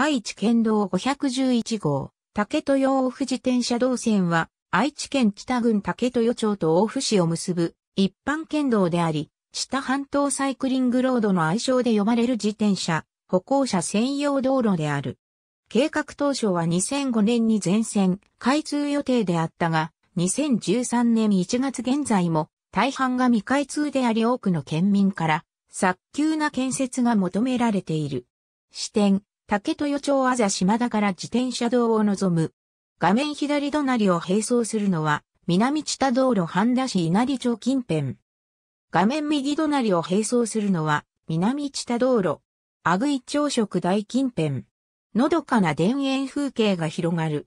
愛知県道511号、竹豊大府自転車道線は、愛知県北郡竹豊町と大府市を結ぶ一般県道であり、知多半島サイクリングロードの愛称で呼ばれる自転車、歩行者専用道路である。計画当初は2005年に全線開通予定であったが、2013年1月現在も大半が未開通であり多くの県民から早急な建設が求められている。支店、竹豊町あざ島田から自転車道を望む。画面左隣を並走するのは、南知多道路半田市稲荷町近辺。画面右隣を並走するのは、南知多道路、阿久井町食大近辺。のどかな田園風景が広がる。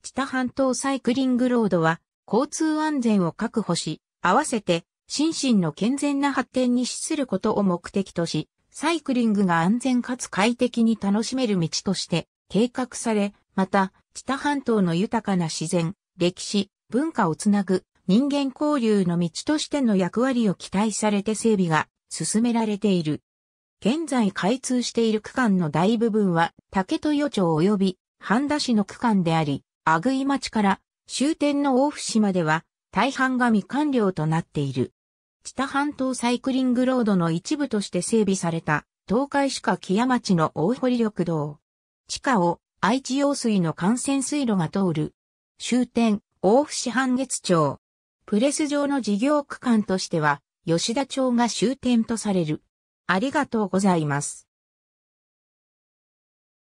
知多半島サイクリングロードは、交通安全を確保し、合わせて、心身の健全な発展に資することを目的とし、サイクリングが安全かつ快適に楽しめる道として計画され、また、北半島の豊かな自然、歴史、文化をつなぐ人間交流の道としての役割を期待されて整備が進められている。現在開通している区間の大部分は竹豊町及び半田市の区間であり、阿久井町から終点の大府市までは大半が未完了となっている。知多半島サイクリングロードの一部として整備された、東海市下木屋町の大堀緑道。地下を愛知用水の幹線水路が通る。終点、大府市半月町。プレス上の事業区間としては、吉田町が終点とされる。ありがとうございます。